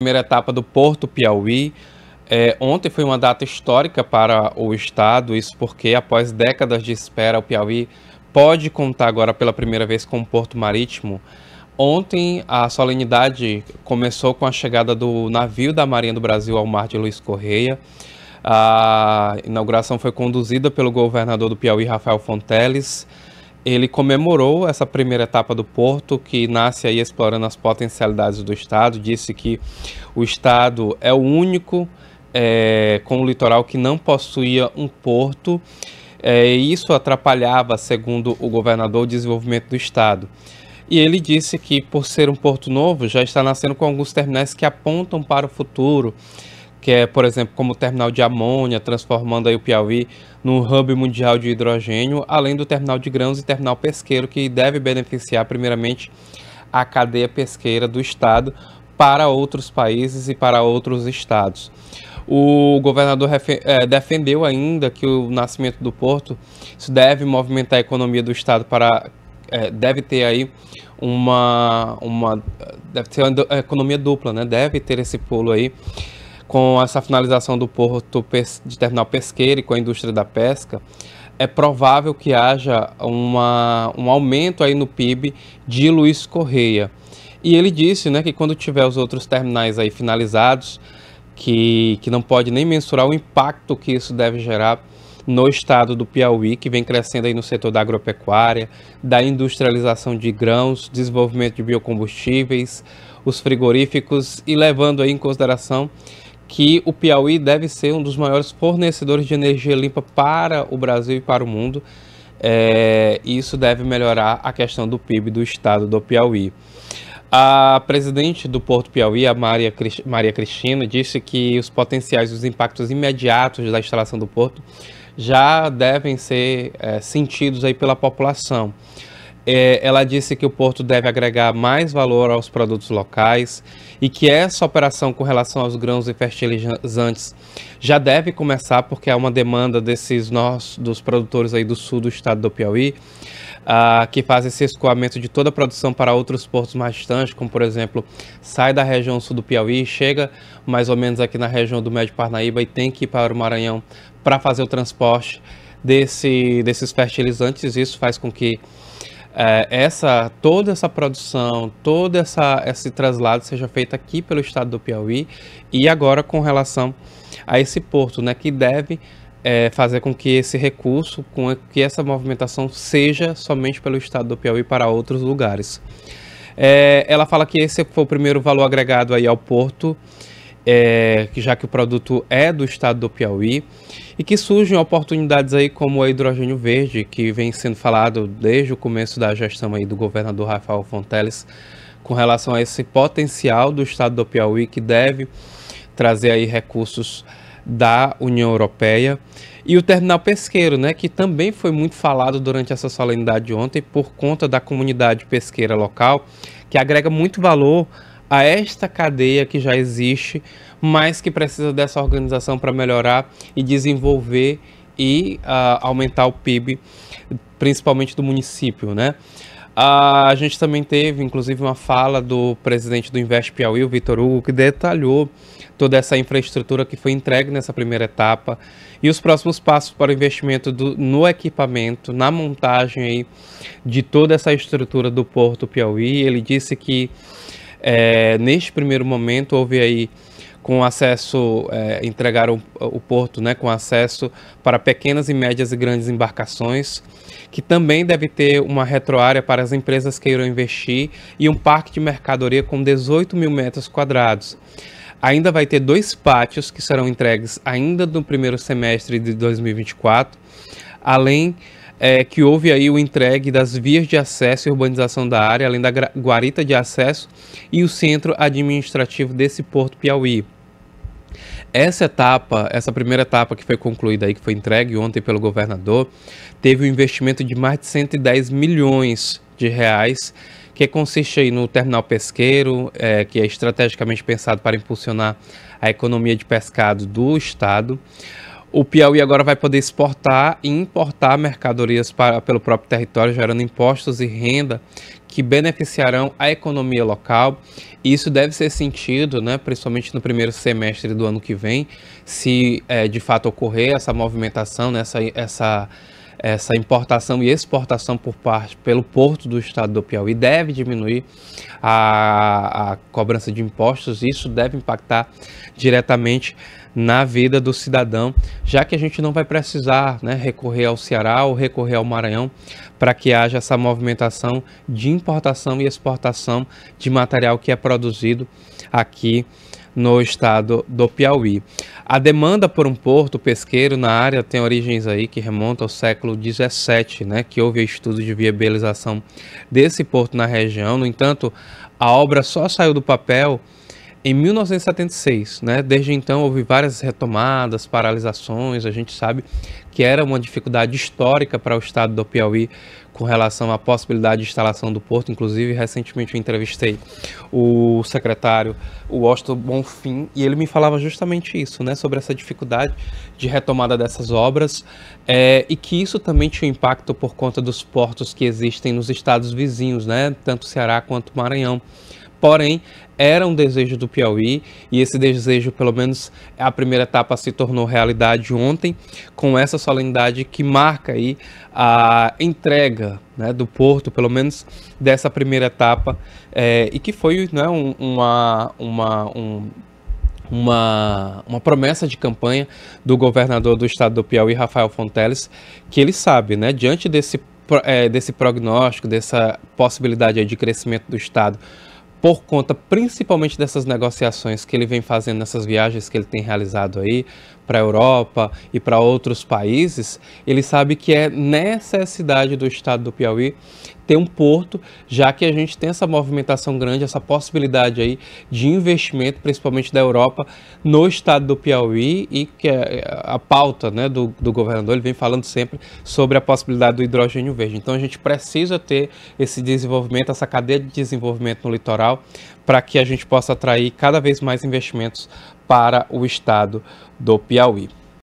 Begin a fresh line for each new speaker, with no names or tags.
primeira etapa do Porto Piauí. É, ontem foi uma data histórica para o Estado, isso porque após décadas de espera, o Piauí pode contar agora pela primeira vez com um porto marítimo. Ontem a solenidade começou com a chegada do navio da Marinha do Brasil ao mar de Luiz Correia. A inauguração foi conduzida pelo governador do Piauí, Rafael Fonteles ele comemorou essa primeira etapa do Porto, que nasce aí explorando as potencialidades do Estado, disse que o Estado é o único é, com o litoral que não possuía um porto, é, e isso atrapalhava, segundo o governador, o desenvolvimento do Estado. E ele disse que, por ser um porto novo, já está nascendo com alguns terminais que apontam para o futuro, que é, por exemplo, como o terminal de amônia, transformando aí o Piauí num hub mundial de hidrogênio, além do terminal de grãos e terminal pesqueiro, que deve beneficiar primeiramente a cadeia pesqueira do estado para outros países e para outros estados. O governador é, defendeu ainda que o nascimento do porto deve movimentar a economia do estado para é, deve ter aí uma uma deve ter uma economia dupla, né? Deve ter esse pulo aí com essa finalização do porto de terminal pesqueiro e com a indústria da pesca, é provável que haja uma, um aumento aí no PIB de Luiz Correia. E ele disse né, que quando tiver os outros terminais aí finalizados, que, que não pode nem mensurar o impacto que isso deve gerar no estado do Piauí, que vem crescendo aí no setor da agropecuária, da industrialização de grãos, desenvolvimento de biocombustíveis, os frigoríficos e levando aí em consideração que o Piauí deve ser um dos maiores fornecedores de energia limpa para o Brasil e para o mundo. É, e isso deve melhorar a questão do PIB do estado do Piauí. A presidente do Porto Piauí, a Maria, Maria Cristina, disse que os potenciais, os impactos imediatos da instalação do porto já devem ser é, sentidos aí pela população. É, ela disse que o Porto deve agregar mais valor aos produtos locais e que essa operação com relação aos grãos e fertilizantes já deve começar, porque há uma demanda desses nós, dos produtores aí do sul do estado do Piauí, uh, que faz esse escoamento de toda a produção para outros portos mais distantes, como por exemplo, sai da região sul do Piauí, chega mais ou menos aqui na região do Médio Parnaíba e tem que ir para o Maranhão para fazer o transporte desse, desses fertilizantes. Isso faz com que é, essa toda essa produção, todo essa, esse traslado seja feito aqui pelo estado do Piauí e agora com relação a esse porto, né, que deve é, fazer com que esse recurso, com que essa movimentação seja somente pelo estado do Piauí para outros lugares. É, ela fala que esse foi o primeiro valor agregado aí ao porto é, já que o produto é do estado do Piauí, e que surgem oportunidades aí como o hidrogênio verde, que vem sendo falado desde o começo da gestão aí do governador Rafael Fonteles, com relação a esse potencial do estado do Piauí que deve trazer aí recursos da União Europeia. E o terminal pesqueiro, né, que também foi muito falado durante essa solenidade de ontem por conta da comunidade pesqueira local, que agrega muito valor a esta cadeia que já existe, mas que precisa dessa organização para melhorar e desenvolver e uh, aumentar o PIB, principalmente do município, né? Uh, a gente também teve, inclusive, uma fala do presidente do Invest Piauí, o Vitor Hugo, que detalhou toda essa infraestrutura que foi entregue nessa primeira etapa e os próximos passos para o investimento do, no equipamento, na montagem aí de toda essa estrutura do Porto Piauí. Ele disse que é, neste primeiro momento, houve aí com acesso, é, entregaram o porto né, com acesso para pequenas e médias e grandes embarcações, que também deve ter uma retroárea para as empresas que irão investir e um parque de mercadoria com 18 mil metros quadrados. Ainda vai ter dois pátios que serão entregues ainda no primeiro semestre de 2024, além é que houve aí o entregue das vias de acesso e urbanização da área, além da guarita de acesso e o centro administrativo desse porto Piauí. Essa etapa, essa primeira etapa que foi concluída aí, que foi entregue ontem pelo governador, teve um investimento de mais de 110 milhões de reais, que consiste aí no terminal pesqueiro, é, que é estrategicamente pensado para impulsionar a economia de pescado do estado. O Piauí agora vai poder exportar e importar mercadorias para, pelo próprio território, gerando impostos e renda que beneficiarão a economia local. isso deve ser sentido, né, principalmente no primeiro semestre do ano que vem, se é, de fato ocorrer essa movimentação, né, essa, essa, essa importação e exportação por parte pelo porto do estado do Piauí deve diminuir a, a cobrança de impostos. Isso deve impactar diretamente na vida do cidadão, já que a gente não vai precisar né, recorrer ao Ceará ou recorrer ao Maranhão para que haja essa movimentação de importação e exportação de material que é produzido aqui no estado do Piauí. A demanda por um porto pesqueiro na área tem origens aí que remontam ao século 17, né, que houve estudo de viabilização desse porto na região. No entanto, a obra só saiu do papel em 1976, né? Desde então houve várias retomadas, paralisações. A gente sabe que era uma dificuldade histórica para o estado do Piauí com relação à possibilidade de instalação do porto. Inclusive, recentemente eu entrevistei o secretário o Washington Bonfim e ele me falava justamente isso, né? Sobre essa dificuldade de retomada dessas obras é, e que isso também tinha impacto por conta dos portos que existem nos estados vizinhos, né? Tanto Ceará quanto Maranhão Porém, era um desejo do Piauí e esse desejo, pelo menos a primeira etapa, se tornou realidade ontem, com essa solenidade que marca aí a entrega né, do Porto, pelo menos dessa primeira etapa, é, e que foi né, um, uma, uma, um, uma, uma promessa de campanha do governador do estado do Piauí, Rafael Fonteles, que ele sabe, né, diante desse, é, desse prognóstico, dessa possibilidade de crescimento do estado por conta principalmente dessas negociações que ele vem fazendo nessas viagens que ele tem realizado aí, para a Europa e para outros países, ele sabe que é necessidade do estado do Piauí ter um porto, já que a gente tem essa movimentação grande, essa possibilidade aí de investimento, principalmente da Europa, no estado do Piauí e que é, é, a pauta né, do, do governador, ele vem falando sempre sobre a possibilidade do hidrogênio verde. Então a gente precisa ter esse desenvolvimento, essa cadeia de desenvolvimento no litoral, para que a gente possa atrair cada vez mais investimentos para o estado do Piauí.